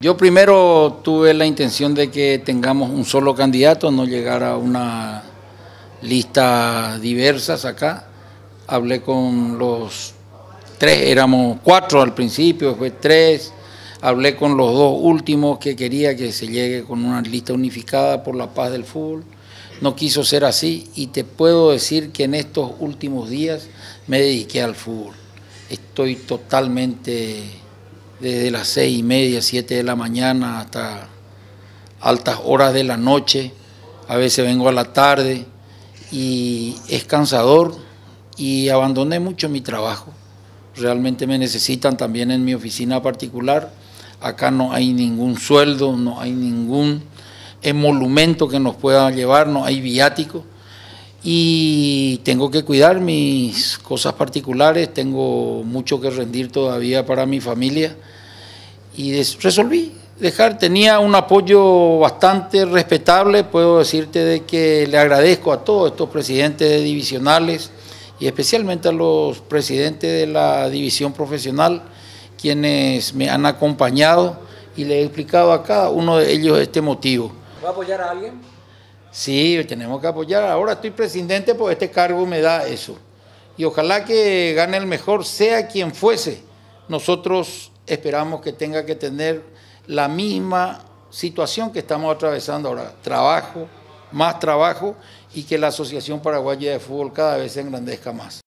Yo primero tuve la intención de que tengamos un solo candidato, no llegar a una lista diversas acá. Hablé con los tres, éramos cuatro al principio, fue tres. Hablé con los dos últimos que quería que se llegue con una lista unificada por la paz del fútbol. No quiso ser así y te puedo decir que en estos últimos días me dediqué al fútbol. Estoy totalmente desde las seis y media, siete de la mañana hasta altas horas de la noche, a veces vengo a la tarde y es cansador y abandoné mucho mi trabajo. Realmente me necesitan también en mi oficina particular. Acá no hay ningún sueldo, no hay ningún emolumento que nos pueda llevar, no hay viático y tengo que cuidar mis cosas particulares, tengo mucho que rendir todavía para mi familia y resolví dejar, tenía un apoyo bastante respetable, puedo decirte de que le agradezco a todos estos presidentes de divisionales y especialmente a los presidentes de la división profesional, quienes me han acompañado y le he explicado a cada uno de ellos este motivo. ¿Va a apoyar a alguien? Sí, tenemos que apoyar. Ahora estoy presidente, porque este cargo me da eso. Y ojalá que gane el mejor, sea quien fuese. Nosotros esperamos que tenga que tener la misma situación que estamos atravesando ahora. Trabajo, más trabajo y que la Asociación Paraguaya de Fútbol cada vez se engrandezca más.